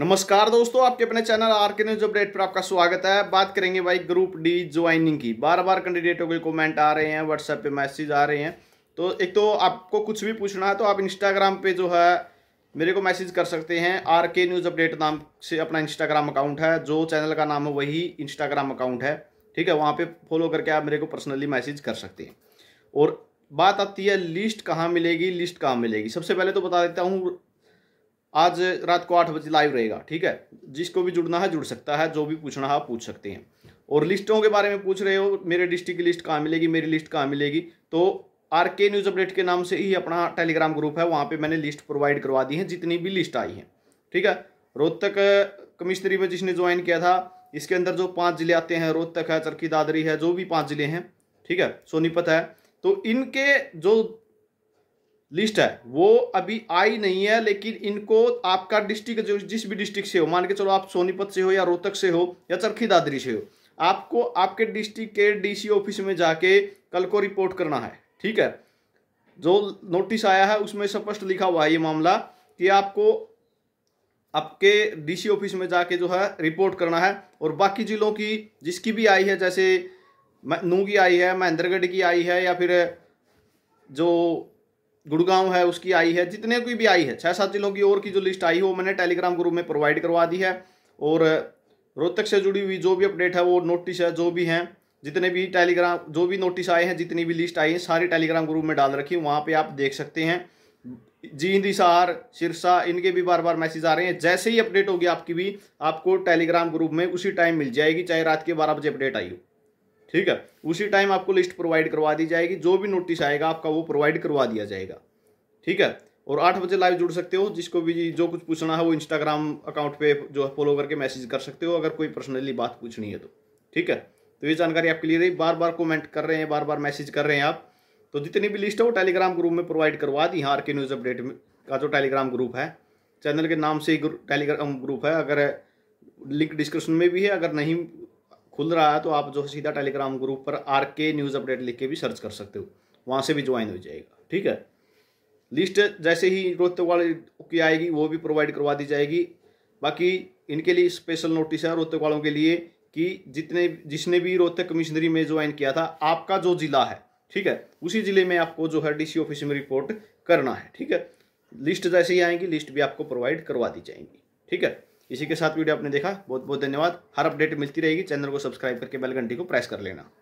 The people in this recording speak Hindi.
नमस्कार दोस्तों आपके अपने channel R K news update पर आपका स्वागत है बात करेंगे भाई ग्रुप डी ज्वाइनिंग की बार बार कैंडिडेटों के कमेंट आ रहे हैं व्हाट्सएप पे मैसेज आ रहे हैं तो एक तो आपको कुछ भी पूछना है तो आप इंस्टाग्राम पे जो है मेरे को मैसेज कर सकते हैं आर के न्यूज़ अपडेट नाम से अपना इंस्टाग्राम अकाउंट है जो चैनल का नाम है वही इंस्टाग्राम अकाउंट है ठीक है वहाँ पर फॉलो करके आप मेरे को पर्सनली मैसेज कर सकते हैं और बात आती है लिस्ट कहाँ मिलेगी लिस्ट कहाँ मिलेगी सबसे पहले तो बता देता हूँ आज रात को आठ बजे लाइव रहेगा ठीक है जिसको भी जुड़ना है जुड़ सकता है जो भी पूछना है पूछ सकते हैं और लिस्टों के बारे में पूछ रहे हो मेरे डिस्ट्रिक्ट की लिस्ट कहाँ मिलेगी मेरी लिस्ट कहाँ मिलेगी तो आर के न्यूज़ अपडेट के नाम से ही अपना टेलीग्राम ग्रुप है वहाँ पर मैंने लिस्ट प्रोवाइड करवा दी है जितनी भी लिस्ट आई है ठीक है रोहतक कमिश्नरी में जिसने ज्वाइन किया था इसके अंदर जो पाँच जिले आते हैं रोहतक है चरखी दादरी है जो भी पाँच जिले हैं ठीक है सोनीपत है तो इनके जो लिस्ट है वो अभी आई नहीं है लेकिन इनको आपका डिस्ट्रिक्ट जो जिस भी डिस्ट्रिक्ट से हो मान के चलो आप सोनीपत से हो या रोहतक से हो या चरखी दादरी से हो आपको आपके डिस्ट्रिक्ट के डीसी ऑफिस में जाके कल को रिपोर्ट करना है ठीक है जो नोटिस आया है उसमें स्पष्ट लिखा हुआ है ये मामला कि आपको आपके डीसी ऑफिस में जाके जो है रिपोर्ट करना है और बाकी जिलों की जिसकी भी आई है जैसे नू की आई है महेंद्रगढ़ की आई है या फिर जो गुड़गांव है उसकी आई है जितने की भी आई है छः सात जिलों की और की जो लिस्ट आई है वो मैंने टेलीग्राम ग्रुप में प्रोवाइड करवा दी है और रोहतक से जुड़ी हुई जो भी अपडेट है वो नोटिस है जो भी हैं जितने भी टेलीग्राम जो भी नोटिस आए हैं जितनी भी लिस्ट आई है सारी टेलीग्राम ग्रुप में डाल रखी वहाँ पर आप देख सकते हैं जी हिंदी सिरसा इनके भी बार बार मैसेज आ रहे हैं जैसे ही अपडेट होगी आपकी भी आपको टेलीग्राम ग्रुप में उसी टाइम मिल जाएगी चाहे रात के बारह बजे अपडेट आई हो ठीक है उसी टाइम आपको लिस्ट प्रोवाइड करवा दी जाएगी जो भी नोटिस आएगा आपका वो प्रोवाइड करवा दिया जाएगा ठीक है और आठ बजे लाइव जुड़ सकते हो जिसको भी जो कुछ पूछना है वो इंस्टाग्राम अकाउंट पे जो है फॉलो करके मैसेज कर सकते हो अगर कोई पर्सनली बात पूछनी है तो ठीक है तो ये जानकारी आपके लिए रही बार बार कमेंट कर रहे हैं बार बार मैसेज कर रहे हैं आप तो जितनी भी लिस्ट है वो टेलीग्राम ग्रुप में प्रोवाइड करवा दी हाँ आर के न्यूज़ अपडेट में का जो टेलीग्राम ग्रुप है चैनल के नाम से ही टेलीग्राम ग्रुप है अगर लिंक डिस्क्रिप्शन में भी है अगर नहीं खुल रहा है तो आप जो है सीधा टेलीग्राम ग्रुप पर आर के न्यूज़ अपडेट लिख के भी सर्च कर सकते हो वहाँ से भी ज्वाइन हो जाएगा ठीक है लिस्ट जैसे ही वाले की आएगी वो भी प्रोवाइड करवा दी जाएगी बाकी इनके लिए स्पेशल नोटिस है रोहतक वालों के लिए कि जितने जिसने भी रोहतक कमिश्नरी में ज्वाइन किया था आपका जो जिला है ठीक है उसी जिले में आपको जो है डीसी ऑफिस में रिपोर्ट करना है ठीक है लिस्ट जैसे ही आएंगी लिस्ट भी आपको प्रोवाइड करवा दी जाएंगी ठीक है इसी के साथ वीडियो आपने देखा बहुत बहुत धन्यवाद हर अपडेट मिलती रहेगी चैनल को सब्सक्राइब करके बेल घंटी को प्रेस कर लेना